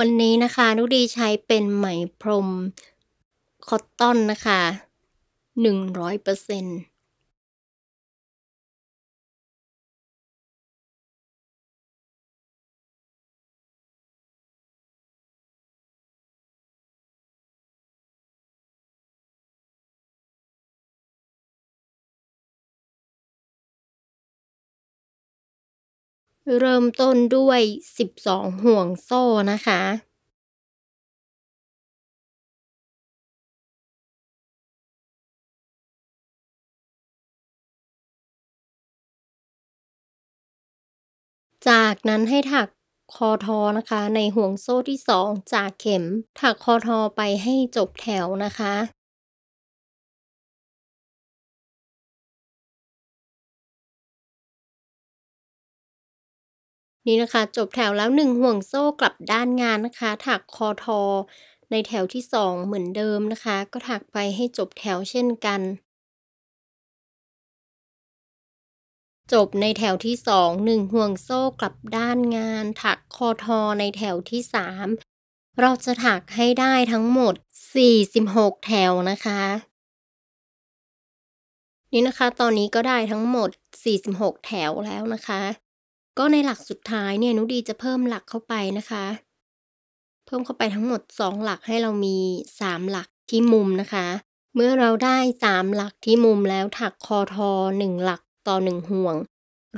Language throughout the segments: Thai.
วันนี้นะคะนุดีใช้เป็นไหมพรมคอตตอนนะคะหนึ่งร้อยเปอร์เซ็นต์เริ่มต้นด้วย12ห่วงโซ่นะคะ จากนั้นให้ถักคอทอนะคะในห่วงโซ่ที่2จากเข็ม ถักคอทอไปให้จบแถวนะคะนี่นะคะจบแถวแล้ว 1 ห่วงโซ่กลับด้านงานนะคะ ถักคอทอ ในแถวที่2เหมือนเดิมนะคะ ก็ถักไปให้จบแถวเช่นกัน จบในแถวที่2 1 ห่วงโซ่กลับด้านงาน ถักคอทอในแถวที่3เราจะถักให้ได้ทั้งหมด46แถวนะคะ นี่นะคะตอนนี้ก็ได้ทั้งหมด46แถวแล้วนะคะก็ในหลักสุดท้ายเนี่ยนุดีจะเพิ่มหลักเข้าไปนะคะ เพิ่มเข้าไปทั้งหมด 2 หลักให้เรามี 3 หลักที่มุมนะคะ เมื่อเราได้ 3 หลักที่มุมแล้วถักคอทอ1หลักต่อ1ห่วง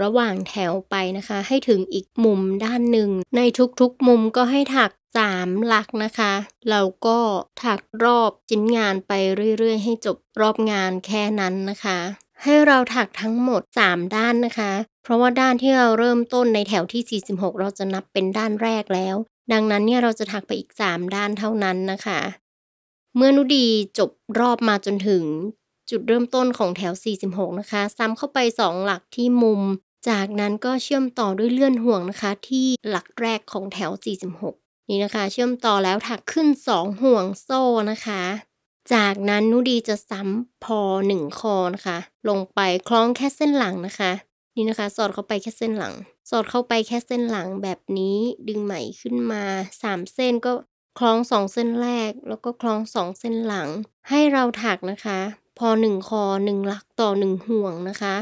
ระหว่างแถวไปนะคะ ให้ถึงอีกมุมด้านหนึ่งในทุก ๆ มุมก็ให้ถัก 3 หลักนะคะ เราก็ถักรอบชิ้นงานไปเรื่อย ๆ ให้จบรอบงานแค่นั้นนะคะให้เราถักทั้งหมด3ด้านนะคะ เพราะว่าด้านที่เราเริ่มต้นในแถวที่46เราจะนับเป็นด้านแรกแล้ว ดังนั้นเนี่ยเราจะถักไปอีก3ด้านเท่านั้นนะคะ เมื่อนุดีจบรอบมาจนถึง จุดเริ่มต้นของแถว46นะคะ ซ้ำเข้าไป2หลักที่มุม จากนั้นก็เชื่อมต่อด้วยเลื่อนห่วงนะคะ ที่หลักแรกของแถว46นี่นะคะ เชื่อมต่อแล้วถักขึ้น2ห่วงโซ่นะคะจากนั้นนุดีจะซ้ำพอหนึ่งคอนะคะลงไปคล้องแค่เส้นหลังนะคะ นี่นะคะสอดเข้าไปแค่เส้นหลัง สอดเข้าไปแค่เส้นหลังแบบนี้ดึงไหมขึ้นมาสามเส้นก็คล้องสองเส้นแรกแล้วก็คล้องสองเส้นหลังให้เราถักนะคะ พอหนึ่งคอหนึ่งหลักต่อหนึ่งห่วงนะคะ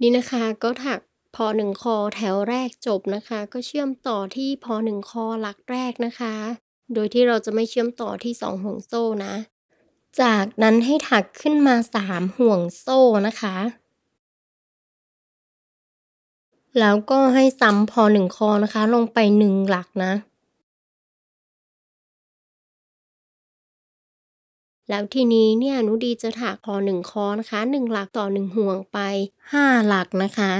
นี่นะคะก็ถักพอหนึ่งคอแถวแรกจบนะคะ ก็เชื่อมต่อที่พอหนึ่งคอหลักแรกนะคะ โดยที่เราจะไม่เชื่อมต่อที่สองห่วงโซ่นะ จากนั้นให้ถักขึ้นมาสามห่วงโซ่นะคะ แล้วก็ให้ซ้ำพอหนึ่งคอนะคะ ลงไปหนึ่งหลักนะ แล้วทีนี้เนี่ยนุดีจะถักคอหนึ่งคอนะคะหนึ่งหลักต่อหนึ่งห่วงไปห้าหลักนะคะ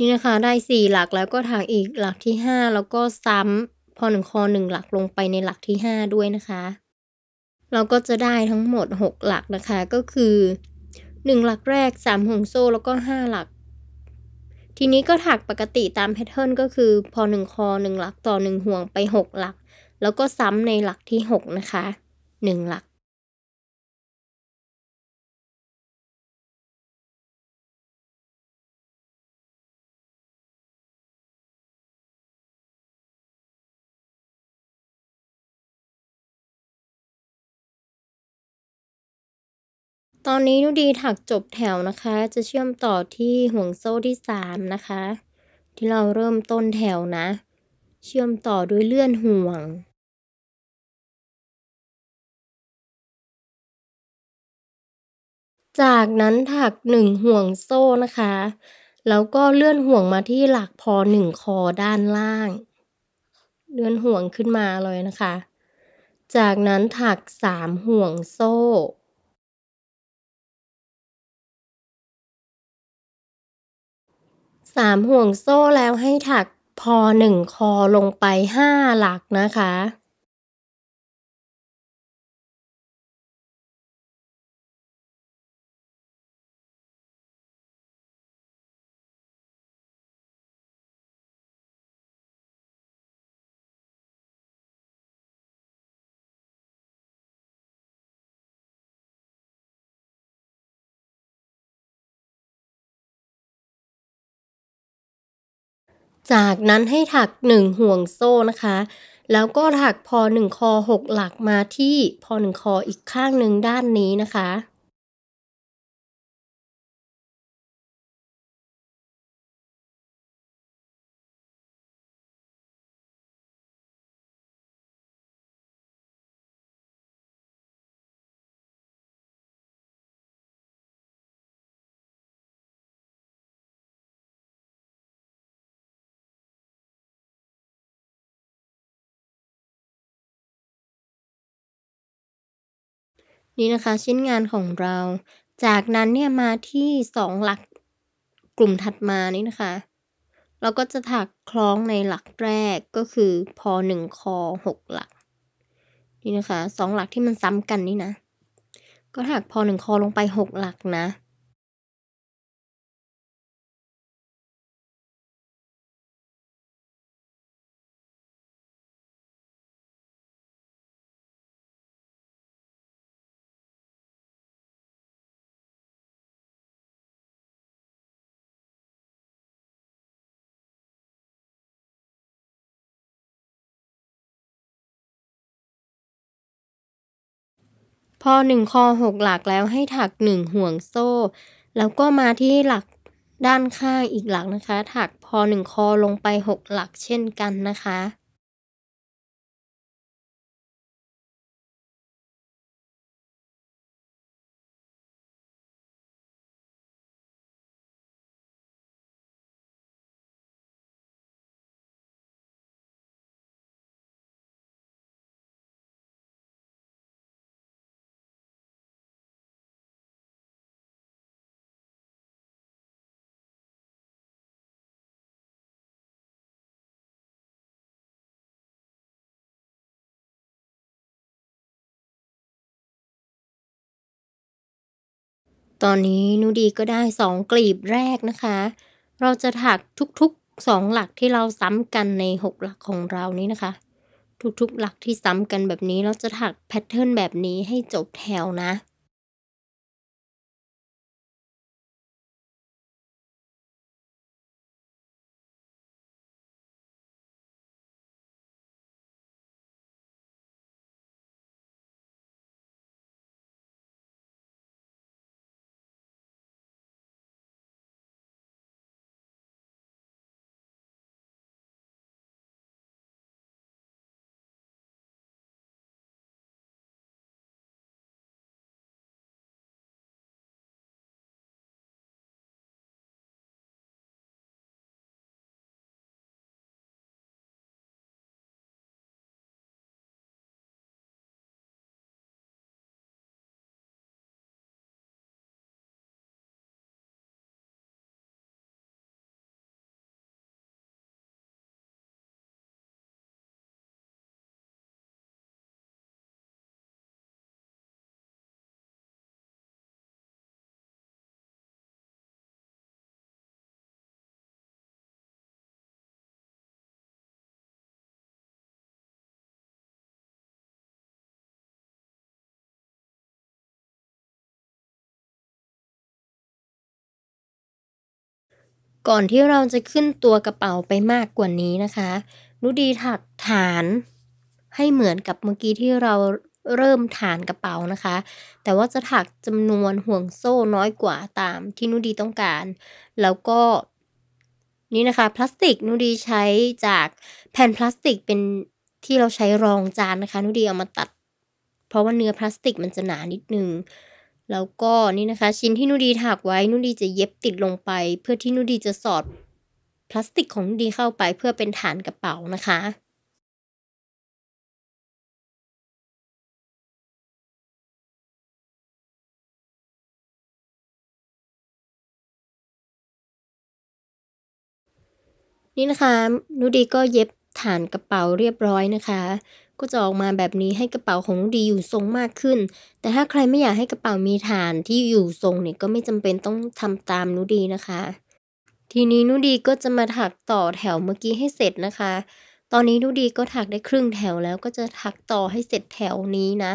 นี่นะคะได้4หลักแล้วก็ถักอีกหลักที่5แล้วก็ซ้ำพอ1คอ1 หลักลงไปในหลักที่5ด้วยนะคะ เราก็จะได้ทั้งหมด 6 หลักนะคะก็คือ 1 หลักแรก3ห่วงโซ่แล้วก็5หลักทีนี้ก็ถักปกติตามแพทเทิร์นก็คือ พอ1คอ1หลักต่อ1ห่วงไป 6 หลัก แล้วก็ซ้ำในหลักที่6นะคะ1 หลักตอนนี้นุดีถักจบแถวนะคะจะเชื่อมต่อที่ห่วงโซ่ที่สามนะคะ ที่เราเริ่มต้นแถวนะ เชื่อมต่อด้วยเลื่อนห่วง จากนั้นถักหนึ่งห่วงโซ่นะคะ แล้วก็เลื่อนห่วงมาที่หลักพอหนึ่งคอด้านล่าง เลื่อนห่วงขึ้นมาเลยนะคะ จากนั้นถักสามห่วงโซ่สามห่วงโซ่แล้วให้ถักพอหนึ่งคอลงไปห้าหลักนะคะจากนั้นให้ถัก1ห่วงโซ่นะคะ แล้วก็ถักพอ1คอ6หลักมาที่พอ1คออีกข้างหนึ่งด้านนี้นะคะนี่นะคะ ชิ้นงานของเรา จากนั้นเนี่ยมาที่สองหลักกลุ่มถัดมานี่นะคะ เราก็จะถักคล้องในหลักแรกก็คือพอหนึ่งคอหกหลัก นี่นะคะสองหลักที่มันซ้ำกันนี่นะ ก็ถักพอหนึ่งคอลงไปหกหลักนะพอหนึ่งคอหกหลักแล้วให้ถักหนึ่งห่วงโซ่ แล้วก็มาที่หลักด้านข้างอีกหลักนะคะ ถักพอหนึ่งคอลงไปหกหลักเช่นกันนะคะตอนนี้นุดีก็ได้สองกลีบแรกนะคะ เราจะถักทุกๆสองหลักที่เราซ้ำกันในหกหลักของเรานี้นะคะ ทุกๆหลักที่ซ้ำกันแบบนี้เราจะถักแพทเทิร์นแบบนี้ให้จบแถวนะก่อนที่เราจะขึ้นตัวกระเป๋าไปมากกว่านี้นะคะ นุดีถักฐานให้เหมือนกับเมื่อกี้ที่เราเริ่มฐานกระเป๋านะคะ แต่ว่าจะถักจำนวนห่วงโซ่น้อยกว่าตามที่นุดีต้องการ แล้วก็ นี่นะคะ พลาสติกนุดีใช้จากแผ่นพลาสติกเป็นที่เราใช้รองจานนะคะ นุดีเอามาตัด เพราะว่าเนื้อพลาสติกมันจะหนานิดนึงแล้วก็นี่นะคะ ชิ้นที่นุดีถักไว้นุดีจะเย็บติดลงไปเพื่อที่นุดีจะสอดพลาสติกของนุดีเข้าไปเพื่อเป็นฐานกระเป๋านะคะ นี่นะคะนุดีก็เย็บฐานกระเป๋าเรียบร้อยนะคะก็จะออกมาแบบนี้ให้กระเป๋าของดีอยู่ทรงมากขึ้น แต่ถ้าใครไม่อยากให้กระเป๋ามีฐานที่อยู่ทรงเนี่ยก็ไม่จำเป็นต้องทำตามนุดีนะคะ ทีนี้นุดีก็จะมาถักต่อแถวเมื่อกี้ให้เสร็จนะคะ ตอนนี้นุดีก็ถักได้ครึ่งแถวแล้วก็จะถักต่อให้เสร็จแถวนี้นะ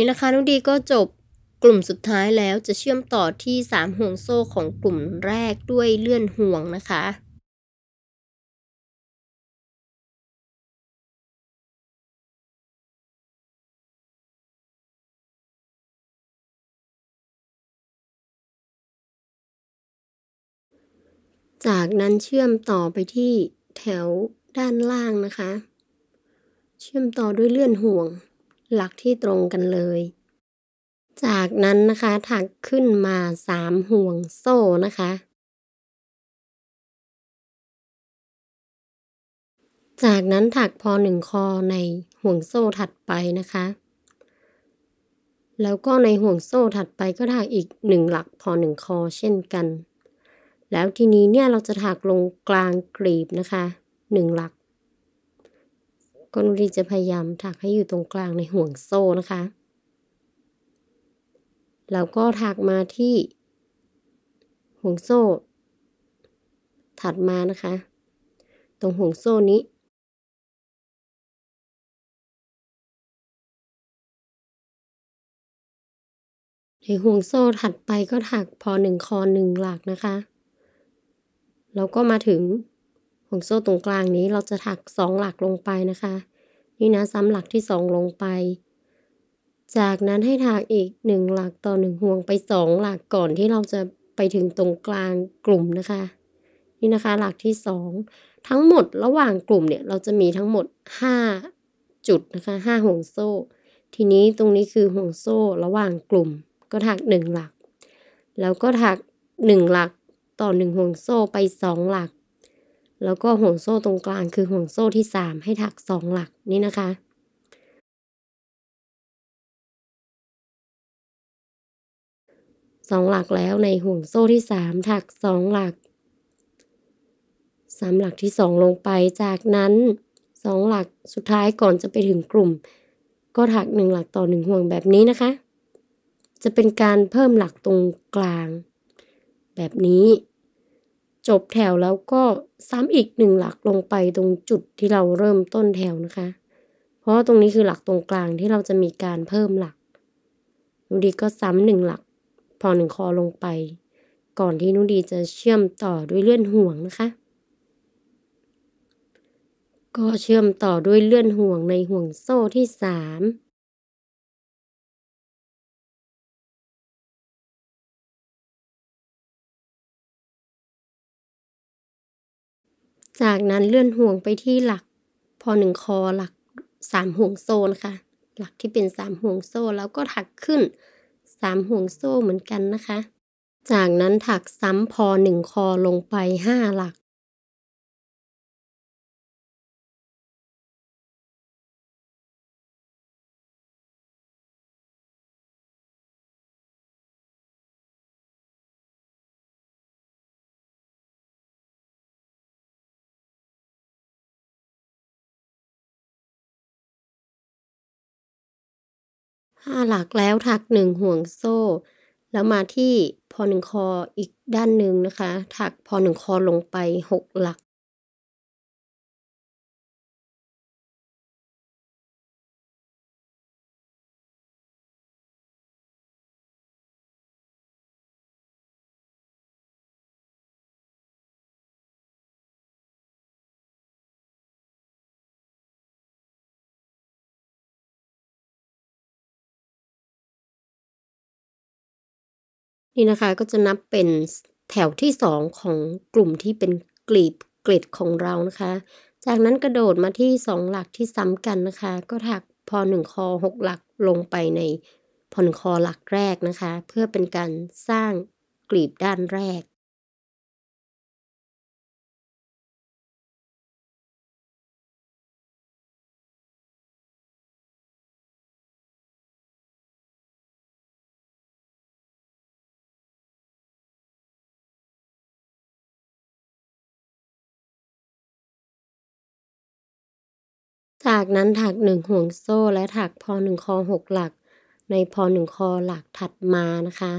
นี่นะคะน้องดีก็จบกลุ่มสุดท้ายแล้วจะเชื่อมต่อที่ 3 ห่วงโซ่ของกลุ่มแรกด้วยเลื่อนห่วงนะคะ จากนั้นเชื่อมต่อไปที่แถวด้านล่างนะคะ เชื่อมต่อด้วยเลื่อนห่วงหลักที่ตรงกันเลย จากนั้นนะคะถักขึ้นมาสามห่วงโซ่นะคะ จากนั้นถักพอหนึ่งคอในห่วงโซ่ถัดไปนะคะ แล้วก็ในห่วงโซ่ถัดไปก็ถักอีกหนึ่งหลักพอหนึ่งคอเช่นกัน แล้วทีนี้เนี่ยเราจะถักลงกลางกลีบนะคะหนึ่งหลักก็นุดีจะพยายาม ถักให้อยู่ตรงกลางในห่วงโซ่นะคะ แล้วก็ถักมาที่ ห่วงโซ่ ถัดมานะคะ ตรงห่วงโซ่นี้ ในห่วงโซ่ถัดไปก็ถักพอหนึ่งคอหนึ่งหลักนะคะแล้วก็มาถึงห่วงโซ่ตรงกลางนี้เราจะถักสองหลักลงไปนะคะ นี่นะ ซ้ำหลักที่สองลงไป จากนั้นให้ถักอีกหนึ่งหลักต่อหนึ่งห่วงไปสองหลักก่อนที่เราจะไปถึงตรงกลางกลุ่มนะคะ นี่นะคะหลักที่สองทั้งหมดระหว่างกลุ่มเนี่ย เราจะมีทั้งหมดห้าจุดนะคะห้าห่วงโซ่ ทีนี้ตรงนี้คือห่วงโซ่ ระหว่างกลุ่ม ก็ถักหนึ่งหลัก แล้วก็ถักหนึ่งหลักต่อหนึ่งห่วงโซ่ไปสองหลักแล้วก็ห่วงโซ่ตรงกลางคือห่วงโซ่ที่3ให้ถัก2หลักนี่นะคะสองหลักแล้วในห่วงโซ่ที่ 3 ถัก 2 หลักสามหลักที่2 ลงไปจากนั้น2หลักสุดท้ายก่อนจะไป ถึงกลุ่มก็ถัก 1หลักต่อ1ห่วงแบบนี้นะคะ จะเป็นการเพิ่มหลักตรงกลางแบบนี้จบแถวแล้วก็ซ้ำอีกหนึ่งหลักลงไปตรงจุดที่เราเริ่มต้นแถวนะคะ เพราะตรงนี้คือหลักตรงกลางที่เราจะมีการเพิ่มหลักนูดีก็ซ้ำหนึ่งหลัก พอหนึ่งคอลงไป ก่อนที่นูดีจะเชื่อมต่อด้วยเลื่อนห่วงนะคะ ก็เชื่อมต่อด้วยเลื่อนห่วงในห่วงโซ่ที่สามจากนั้นเลื่อนห่วงไปที่หลักพอหนึ่งคอหลักสามห่วงโซ่นค่ะ หลักที่เป็นสามห่วงโซ่แล้วก็ถักขึ้นสามห่วงโซ่เหมือนกันนะคะ จากนั้นถักซ้ำพอหนึ่งคอลงไปห้าหลักห้าหลักแล้วถักหนึ่งห่วงโซ่ แล้วมาที่พอหนึ่งคออีกด้านหนึ่งนะคะ ถักพอหนึ่งคอลงไปหกหลักนี่นะคะ ก็จะนับเป็นแถวที่ 2 ของกลุ่มที่เป็นกลีบเกล็ดของเรานะคะ จากนั้นกระโดดมาที่ 2 หลักที่ซ้ำกันนะคะ ก็ถักพอ1คอ6หลักลงไปในพอนคอหลักแรกนะคะ เพื่อเป็นการสร้างกลีบด้านแรกจากนั้นถักหนึ่งห่วงโซ่และถักพอหนึ่งคอหกหลักในพอหนึ่งคอหลักถัดมานะคะ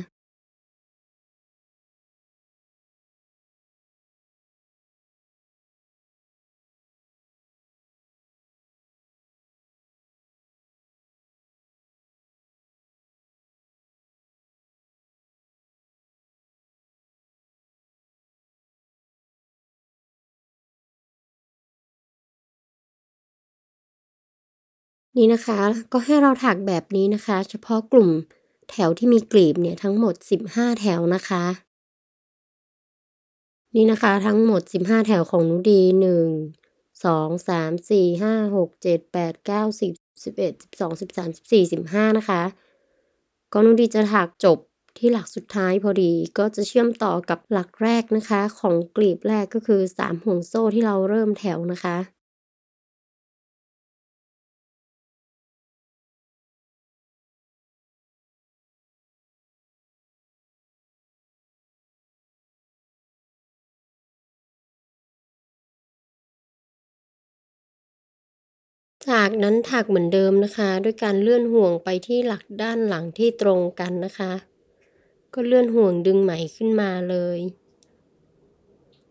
นี้นะคะ ก็ให้เราถักแบบนี้นะคะ เฉพาะกลุ่มแถวที่มีกลีบเนี่ย ทั้งหมด 15 แถวนะคะ นี่นะคะทั้งหมด 15 แถวของหนูดี 1 2 3 4 5 6 7 8 9 10 11 12 13 14 15 นะคะ ก็นูดีจะถักจบที่หลักสุดท้ายพอดีก็จะเชื่อมต่อกับหลักแรกนะคะ ของกลีบแรกก็คือ 3 ห่วงโซ่ที่เราเริ่มแถวนะคะถากนั้นถักเหมือนเดิมนะคะด้วยการเลื่อนห่วงไปที่หลักด้านหลังที่ตรงกันนะคะ ก็เลื่อนห่วงดึงไหมขึ้นมาเลย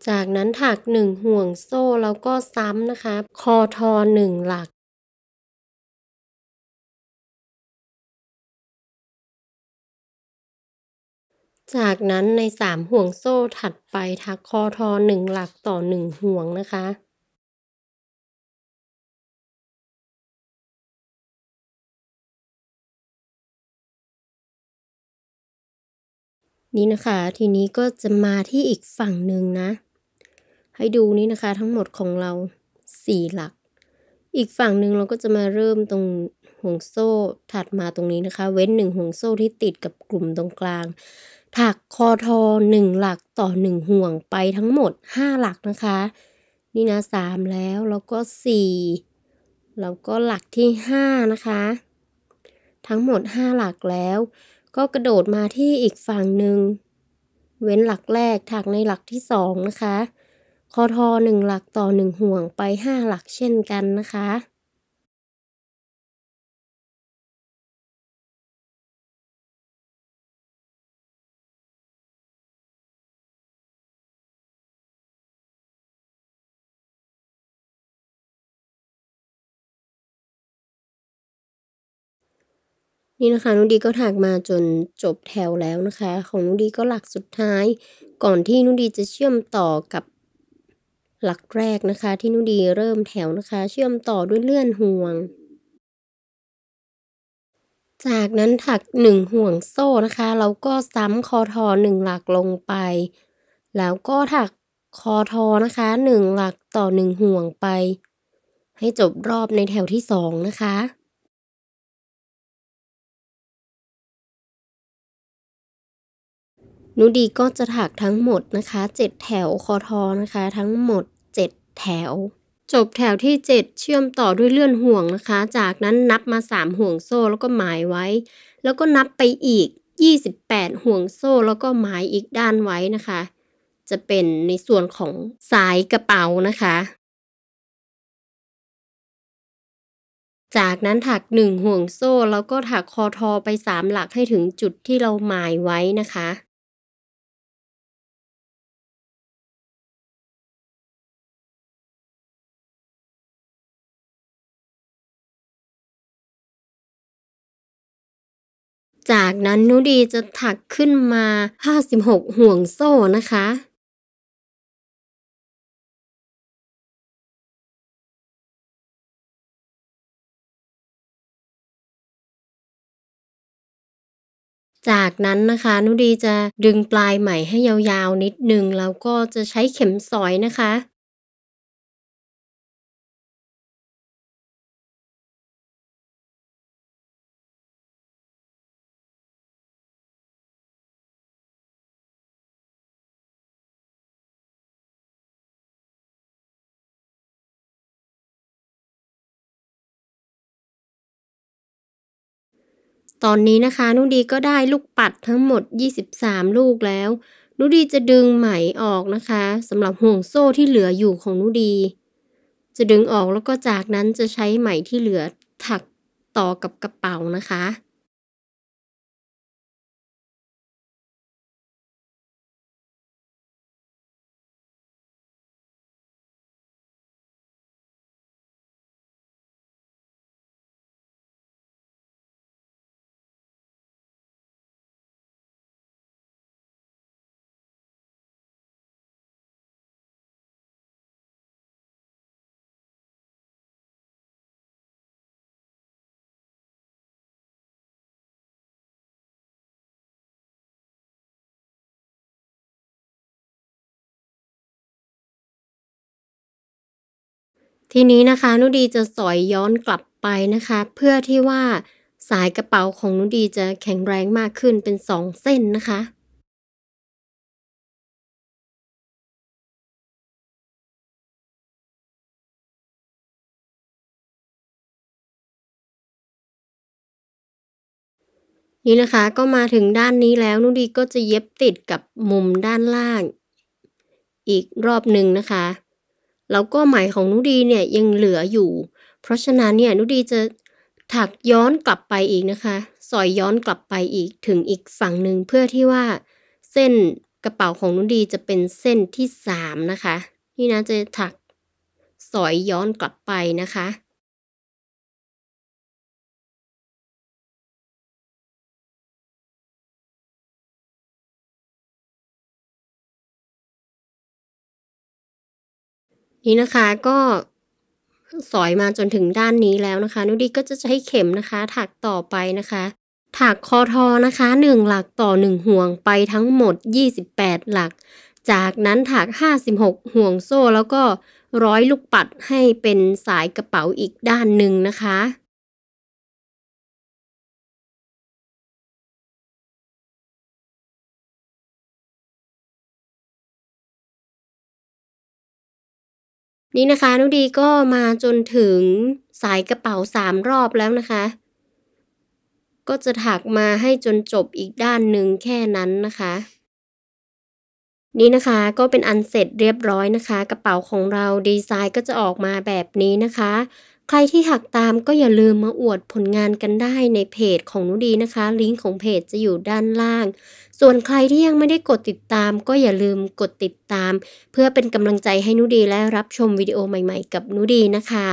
จากนั้นถักหนึ่งห่วงโซ่แล้วก็ซ้ำนะคะ คอทอหนึ่งหลัก จากนั้นในสามห่วงโซ่ถัดไปทักคอทอหนึ่งหลักต่อหนึ่งห่วงนะคะนี่นะคะ ทีนี้ก็จะมาที่อีกฝั่งหนึ่งนะ ให้ดูนี่นะคะ ทั้งหมดของเราสี่หลัก อีกฝั่งหนึ่งเราก็จะมาเริ่มตรงห่วงโซ่ถัดมาตรงนี้นะคะ เว้นหนึ่งห่วงโซ่ที่ติดกับกลุ่มตรงกลาง ถักคอทอหนึ่งหลักต่อหนึ่งห่วงไปทั้งหมดห้าหลักนะคะ นี่นะสามแล้วแล้วก็สี่แล้วก็หลักที่ห้านะคะ ทั้งหมดห้าหลักแล้วก็กระโดดมาที่อีกฝั่งหนึ่ง เว้นหลักแรกถักในหลักที่สองนะคะคอทอหนึ่งหลักต่อหนึ่งห่วงไปห้าหลักเช่นกันนะคะนี่นะคะนุดีก็ถักมาจนจบแถวแล้วนะคะของนุดีก็หลักสุดท้าย ก่อนที่นุดีจะเชื่อมต่อกับหลักแรกนะคะ ที่นุดีเริ่มแถวนะคะ เชื่อมต่อด้วยเลื่อนห่วง จากนั้นถักหนึ่งห่วงโซ่นะคะ เราก็ซ้ำคอทอหนึ่งหลักลงไป แล้วก็ถักคอทอนะคะหนึ่งหลักต่อหนึ่งห่วงไป ให้จบรอบในแถวที่สองนะคะนุดีก็จะถักทั้งหมดนะคะ7แถวคอทอนะคะ ทั้งหมด 7 แถว จบแถวที่7เชื่อมต่อด้วยเลื่อนห่วงนะคะ จากนั้นนับมา3ห่วงโซ่แล้วก็หมายไว้ แล้วก็นับไปอีก28 ห่วงโซ่แล้วก็หมายอีกด้านไว้นะคะจะเป็นในส่วนของ สายกระเป๋านะคะ จากนั้นถัก1ห่วงโซ่แล้วก็ถักคอทอไป3หลักให้ถึงจุดที่เราหมายไว้นะคะจากนั้นนุดีจะถักขึ้นมา 56 ห่วงโซ่นะคะ จากนั้นนะคะนุดีจะดึงปลายไหมให้ยาวๆนิดนึงแล้วก็จะใช้เข็มสอยนะคะตอนนี้นะคะ นุดีก็ได้ลูกปัดทั้งหมด 23 ลูกแล้ว นุดีจะดึงไหมออกนะคะสำหรับห่วงโซ่ที่เหลืออยู่ของนุดี จะดึงออกแล้วก็จากนั้นจะใช้ไหมที่เหลือถักต่อกับกระเป๋านะคะทีนี้นะคะนุดีจะสอยย้อนกลับไปนะคะ เพื่อที่ว่าสายกระเป๋าของนุดีจะแข็งแรงมากขึ้นเป็นสองเส้นนะคะ นี่นะคะก็มาถึงด้านนี้แล้วนุดีก็จะเย็บติดกับมุมด้านล่างอีกรอบหนึ่งนะคะแล้วก็ไหมของนุดีเนี่ยยังเหลืออยู่ เพราะฉะนั้นเนี่ย นุดีจะถักย้อนกลับไปอีกนะคะ สอยย้อนกลับไปอีกถึงอีกฝั่งหนึ่งเพื่อที่ว่า เส้นกระเป๋าของนุดีจะเป็นเส้นที่ 3 นะคะ นี่นะจะถักสอยย้อนกลับไปนะคะนี่นะคะก็สอยมาจนถึงด้านนี้แล้วนะคะ นุดีก็จะใช้เข็มนะคะ ถักต่อไปนะคะ ถักคอทอนะคะ 1 หลักต่อ 1 ห่วงไปทั้งหมด 28 หลัก จากนั้นถัก 56 ห่วงโซ่แล้วก็ร้อยลูกปัดให้เป็นสายกระเป๋าอีกด้านหนึ่งนะคะนี่นะคะ นุดีก็มาจนถึงสายกระเป๋าสามรอบแล้วนะคะ ก็จะถักมาให้จนจบอีกด้านหนึ่งแค่นั้นนะคะ นี่นะคะก็เป็นอันเสร็จเรียบร้อยนะคะ กระเป๋าของเราดีไซน์ก็จะออกมาแบบนี้นะคะใครที่หักตามก็อย่าลืมมาอวดผลงานกันได้ในเพจของนุดีนะคะ ลิงก์ของเพจจะอยู่ด้านล่าง ส่วนใครที่ยังไม่ได้กดติดตาม ก็อย่าลืมกดติดตาม เพื่อเป็นกำลังใจให้นุดีและรับชมวิดีโอใหม่ๆกับนุดีนะคะ